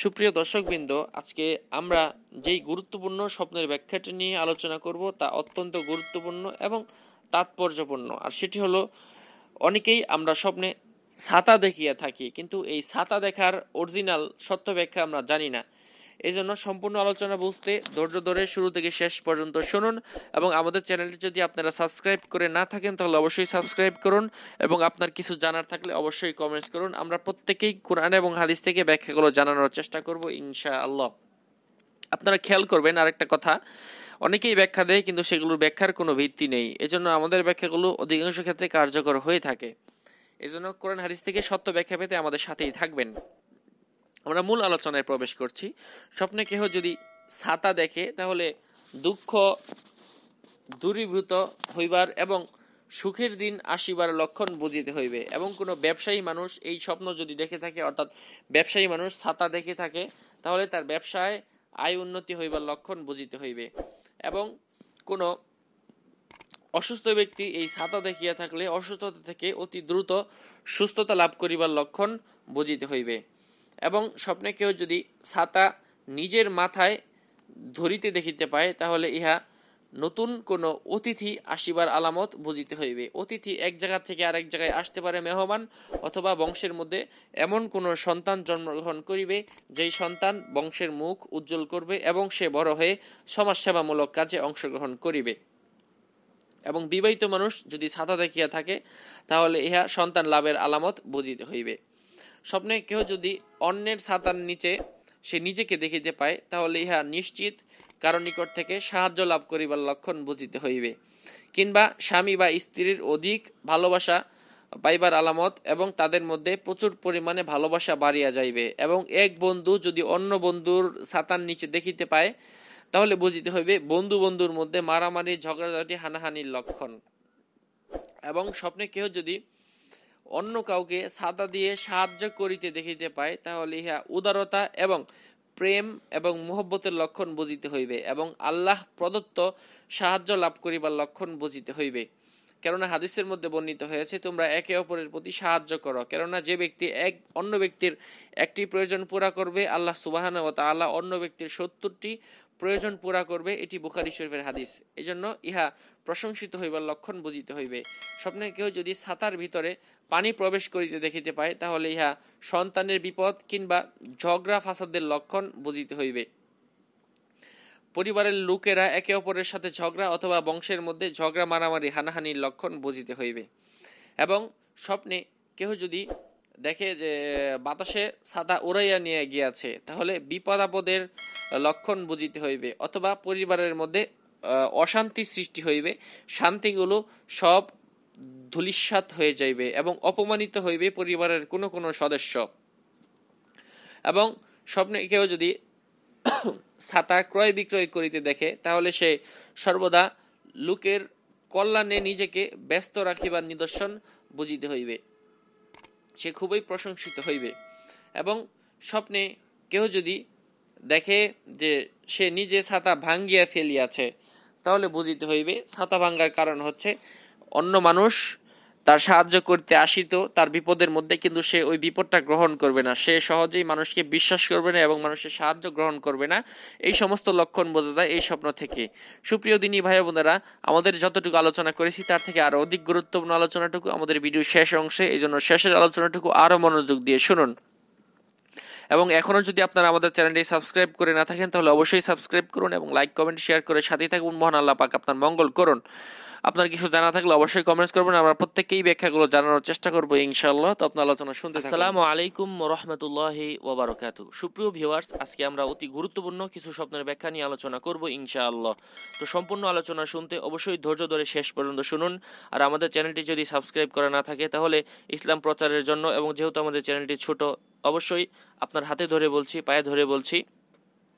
সুপ্রিয় দর্শকবৃন্দ আজকে আমরা যেই গুরুত্বপূর্ণ স্বপ্নের ব্যাখ্যাটি নিয়ে আলোচনা করব তা অত্যন্ত গুরুত্বপূর্ণ এবং তাৎপর্যপূর্ণ আর সেটি হলো অনেকেই আমরা স্বপ্নে ছাতা দেখিয়ে থাকি কিন্তু এই ছাতা দেখার অরিজিনাল সত্য ব্যাখ্যা আমরা জানি না এই জন্য সম্পূর্ণ আলোচনা বুঝতে ধৈর্য ধরে শুরু থেকে শেষ পর্যন্ত শুনুন এবং আমাদের চ্যানেলটি যদি আপনারা সাবস্ক্রাইব করে না থাকেন তাহলে অবশ্যই সাবস্ক্রাইব করুন এবং আপনার কিছু জানার থাকলে অবশ্যই কমেন্টস করুন আমরা প্রত্যেকেই কোরআন এবং হাদিস থেকে ব্যাখ্যাগুলো জানানোর চেষ্টা করব ইনশা আল্লাহ আপনারা খেয়াল করবেন আরেকটা কথা অনেকেই ব্যাখ্যা দেয় কিন্তু সেগুলোর ব্যাখ্যার কোনো ভিত্তি নেই এজন্য আমাদের ব্যাখ্যাগুলো অধিকাংশ ক্ষেত্রে কার্যকর হয়ে থাকে এজন্য কোরআন হাদিস থেকে সত্য ব্যাখ্যা পেতে আমাদের সাথেই থাকবেন আমরা মূল আলোচনায় প্রবেশ করছি স্বপ্নে কেহ যদি ছাতা দেখে তাহলে দুঃখ দূরীভূত হইবার এবং সুখের দিন আসিবার লক্ষণ বুঝিতে হইবে এবং কোনো ব্যবসায়ী মানুষ এই স্বপ্ন যদি দেখে থাকে অর্থাৎ ব্যবসায়ী মানুষ ছাতা দেখে থাকে তাহলে তার ব্যবসায় আয় উন্নতি হইবার লক্ষণ বুঝিতে হইবে এবং কোনো অসুস্থ ব্যক্তি এই ছাতা দেখিয়া থাকলে অসুস্থতা থেকে অতি দ্রুত সুস্থতা লাভ করিবার লক্ষণ বুঝিতে হইবে এবং স্বপ্নে কেউ যদি ছাতা নিজের মাথায় ধরিতে দেখিতে পায় তাহলে ইহা নতুন কোনো অতিথি আসিবার আলামত বুঝিতে হইবে অতিথি এক জায়গা থেকে আরেক জায়গায় আসতে পারে মেহমান অথবা বংশের মধ্যে এমন কোনো সন্তান জন্মগ্রহণ করিবে যেই সন্তান বংশের মুখ উজ্জ্বল করবে এবং সে বড় হয়ে সমাজসেবামূলক কাজে অংশগ্রহণ করিবে এবং বিবাহিত মানুষ যদি ছাতা দেখিয়া থাকে তাহলে ইহা সন্তান লাভের আলামত বুঝিতে হইবে স্বপ্নে কেহ যদি অন্যের ছাতার নিচে সে নিজেকে দেখিতে পায় তাহলে ইহা নিশ্চিত কারো নিকট থেকে সাহায্য লাভ করিবার লক্ষণ বুঝিতে হইবে কিংবা স্বামী বা স্ত্রীর অধিক ভালোবাসা পাইবার আলামত এবং তাদের মধ্যে প্রচুর পরিমাণে ভালোবাসা বাড়িয়া যাইবে এবং এক বন্ধু যদি অন্য বন্ধুর ছাতার নিচে দেখিতে পায় তাহলে বুঝিতে হইবে বন্ধু বন্ধুর মধ্যে মারামারি ঝগড়াঝাটি হানাহানির লক্ষণ এবং স্বপ্নে কেহ যদি অন্য কাউকে সাদা দিয়ে সাহায্য করিতে দেখিতে পায় তাহলে ইহা উদারতা এবং প্রেম এবং মোহব্বতের লক্ষণ বুঝিতে হইবে এবং আল্লাহ প্রদত্ত সাহায্য লাভ করিবার লক্ষণ বুঝিতে হইবে কেননা হাদিসের মধ্যে বর্ণিত হয়েছে তোমরা একে অপরের প্রতি সাহায্য করো কেননা যে ব্যক্তি এক অন্য ব্যক্তির একটি প্রয়োজন পুরা করবে আল্লাহ সুবাহান ও অন্য ব্যক্তির সত্তরটি প্রয়োজন পুরা করবে এটি বুখারি শরীফের হাদিস এজন্য ইহা প্রশংসিত হইবার লক্ষণ বুঝিতে হইবে স্বপ্নে কেউ যদি ছাতার ভিতরে পানি প্রবেশ করিতে দেখিতে পায় তাহলে ইহা সন্তানের বিপদ কিংবা ঝগড়া ফাসাদের লক্ষণ বুঝিতে হইবে পরিবারের লোকেরা একে অপরের সাথে ঝগড়া অথবা বংশের মধ্যে ঝগড়া মারামারি হানাহানির লক্ষণ বুঝিতে হইবে এবং স্বপ্নে কেহ যদি দেখে যে বাতাসে সাদা উড়াইয়া নিয়ে গিয়াছে তাহলে বিপদাপদের লক্ষণ বুঝিতে হইবে অথবা পরিবারের মধ্যে অশান্তি সৃষ্টি হইবে শান্তিগুলো সব ধুলিস্বাত হয়ে যাইবে এবং অপমানিত হইবে পরিবারের কোনো কোনো সদস্য এবং স্বপ্নে কেউ যদি ছাতা ক্রয় বিক্রয় করিতে দেখে তাহলে সে সর্বদা লোকের কল্যাণে নিজেকে ব্যস্ত রাখিবার নিদর্শন বুঝিতে হইবে সে খুবই প্রশংসিত হইবে এবং স্বপ্নে কেহ যদি দেখে যে সে নিজে ছাতা ভাঙ্গিয়া ফেলিয়াছে তাহলে বুঝিতে হইবে ছাতা ভাঙ্গার কারণ হচ্ছে অন্য মানুষ তার সাহায্য করতে আসিত তার বিপদের মধ্যে কিন্তু সে ওই বিপদটা গ্রহণ করবে না সে সহজেই মানুষকে বিশ্বাস করবে না এবং মানুষের সাহায্য গ্রহণ করবে না এই সমস্ত লক্ষণ বোঝা যায় এই স্বপ্ন থেকে সুপ্রিয় দিনী ভাই বোনেরা আমাদের যতটুকু আলোচনা করেছি তার থেকে আরও অধিক গুরুত্বপূর্ণ আলোচনাটুকু আমাদের ভিডিও শেষ অংশে এই জন্য শেষের আলোচনাটুকু আরও মনোযোগ দিয়ে শুনুন এবং এখনও যদি আপনারা আমাদের চ্যানেলটি সাবস্ক্রাইব করে না থাকেন তাহলে অবশ্যই সাবস্ক্রাইব করুন এবং লাইক কমেন্ট শেয়ার করে সাথে থাকুন মহান আল্লাহ পাক আপনার মঙ্গল করুন আপনার কিছু জানা থাকলে অবশ্যই কমেন্টস করবেন আমরা প্রত্যেককেই ব্যাখ্যাগুলো জানানোর চেষ্টা করবো ইনশাল্লাহ তো আপনার আলোচনা শুনতে সালাম আলাইকুম রহমতুল্লাহি ওবরাকাতু সুপ্রিয় ভিউয়ার্স আজকে আমরা অতি গুরুত্বপূর্ণ কিছু স্বপ্নের ব্যাখ্যা নিয়ে আলোচনা করব ইনশাআল্লাহ তো সম্পূর্ণ আলোচনা শুনতে অবশ্যই ধৈর্য ধরে শেষ পর্যন্ত শুনুন আর আমাদের চ্যানেলটি যদি সাবস্ক্রাইব করা না থাকে তাহলে ইসলাম প্রচারের জন্য এবং যেহেতু আমাদের চ্যানেলটি ছোট অবশ্যই আপনার হাতে ধরে বলছি পায়ে ধরে বলছি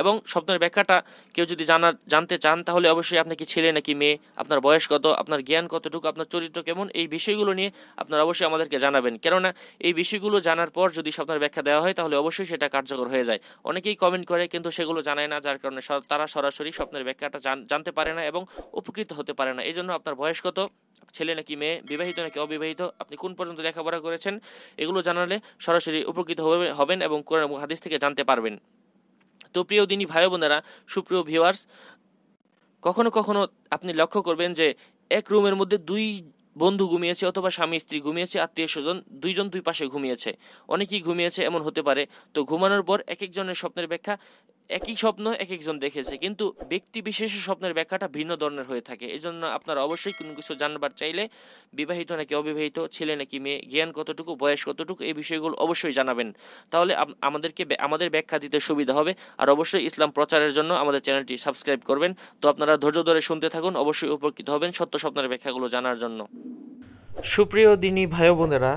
এবং স্বপ্নের ব্যাখ্যাটা কেউ যদি জানার জানতে চান তাহলে অবশ্যই আপনি কি ছেলে নাকি মেয়ে আপনার বয়স কত আপনার জ্ঞান কতটুকু আপনার চরিত্র কেমন এই বিষয়গুলো নিয়ে আপনারা অবশ্যই আমাদেরকে জানাবেন কেননা এই বিষয়গুলো জানার পর যদি স্বপ্নের ব্যাখ্যা দেওয়া হয় তাহলে অবশ্যই সেটা কার্যকর হয়ে যায় অনেকেই কমেন্ট করে কিন্তু সেগুলো জানায় না যার কারণে তারা সরাসরি স্বপ্নের ব্যাখ্যাটা জানতে পারে না এবং উপকৃত হতে পারে না এই জন্য আপনার বয়স কত ছেলে নাকি মেয়ে বিবাহিত নাকি অবিবাহিত আপনি কোন পর্যন্ত লেখাপড়া করেছেন এগুলো জানালে সরাসরি উপকৃত হবেন এবং কোরআন হাদিস থেকে জানতে পারবেন তো প্রিয় দিনী ভাই বোনেরা সুপ্রিয় ভিউয়ার্স কখনো কখনো আপনি লক্ষ্য করবেন যে এক রুমের মধ্যে দুই বন্ধু ঘুমিয়েছে অথবা স্বামী স্ত্রী ঘুমিয়েছে আত্মীয় স্বজন দুইজন দুই পাশে ঘুমিয়েছে অনেকেই ঘুমিয়েছে এমন হতে পারে তো ঘুমানোর পর এক একজনের স্বপ্নের ব্যাখ্যা একই স্বপ্ন এক একজন দেখেছে কিন্তু ব্যক্তি বিশেষে স্বপ্নের ব্যাখ্যাটা ভিন্ন ধরনের হয়ে থাকে এই জন্য আপনারা অবশ্যই কোনো কিছু জানবার চাইলে বিবাহিত নাকি অবিবাহিত ছেলে নাকি মেয়ে জ্ঞান কতটুকু বয়স কতটুকু এই বিষয়গুলো অবশ্যই জানাবেন তাহলে আমাদেরকে আমাদের ব্যাখ্যা দিতে সুবিধা হবে আর অবশ্যই ইসলাম প্রচারের জন্য আমাদের চ্যানেলটি সাবস্ক্রাইব করবেন তো আপনারা ধৈর্য ধরে শুনতে থাকুন অবশ্যই উপকৃত হবেন সত্য স্বপ্নের ব্যাখ্যাগুলো জানার জন্য সুপ্রিয় দিনী ভাই বোনেরা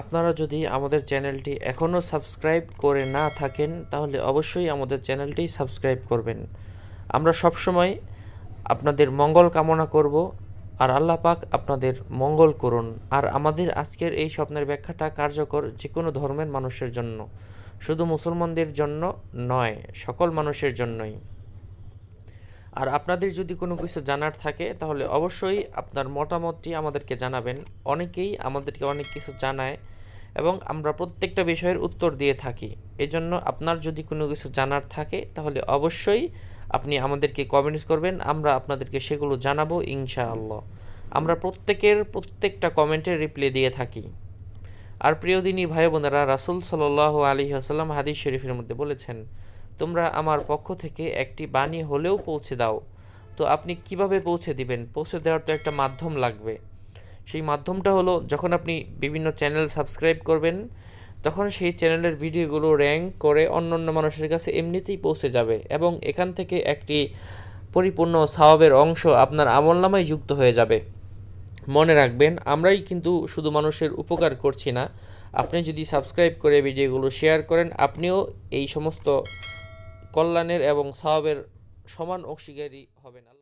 আপনারা যদি আমাদের চ্যানেলটি এখনও সাবস্ক্রাইব করে না থাকেন তাহলে অবশ্যই আমাদের চ্যানেলটি সাবস্ক্রাইব করবেন আমরা সবসময় আপনাদের মঙ্গল কামনা করব আর আল্লাহ পাক আপনাদের মঙ্গল করুন আর আমাদের আজকের এই স্বপ্নের ব্যাখ্যাটা কার্যকর যে কোনো ধর্মের মানুষের জন্য শুধু মুসলমানদের জন্য নয় সকল মানুষের জন্যই আর আপনাদের যদি কোনো কিছু জানার থাকে তাহলে অবশ্যই আপনার মতামতটি আমাদেরকে জানাবেন অনেকেই আমাদেরকে অনেক কিছু জানায় এবং আমরা প্রত্যেকটা বিষয়ের উত্তর দিয়ে থাকি এজন্য আপনার যদি কোনো কিছু জানার থাকে তাহলে অবশ্যই আপনি আমাদেরকে কমেন্টস করবেন আমরা আপনাদেরকে সেগুলো জানাবো ইনশাআল্লাহ আমরা প্রত্যেকের প্রত্যেকটা কমেন্টের রিপ্লাই দিয়ে থাকি আর প্রিয়দিনী ভাই বোনেরা রাসুল সাল আলী আসসালাম হাদিস শরীফের মধ্যে বলেছেন তোমরা আমার পক্ষ থেকে একটি বাণী হলেও পৌঁছে দাও তো আপনি কিভাবে পৌঁছে দিবেন পৌঁছে দেওয়ার তো একটা মাধ্যম লাগবে সেই মাধ্যমটা হলো যখন আপনি বিভিন্ন চ্যানেল সাবস্ক্রাইব করবেন তখন সেই চ্যানেলের ভিডিওগুলো র্যাঙ্ক করে অন্য অন্য মানুষের কাছে এমনিতেই পৌঁছে যাবে এবং এখান থেকে একটি পরিপূর্ণ স্বভাবের অংশ আপনার নামায় যুক্ত হয়ে যাবে মনে রাখবেন আমরাই কিন্তু শুধু মানুষের উপকার করছি না আপনি যদি সাবস্ক্রাইব করে ভিডিওগুলো শেয়ার করেন আপনিও এই সমস্ত কল্যাণের এবং সাহাবের সমান অংশীদারী হবেন আল্লাহ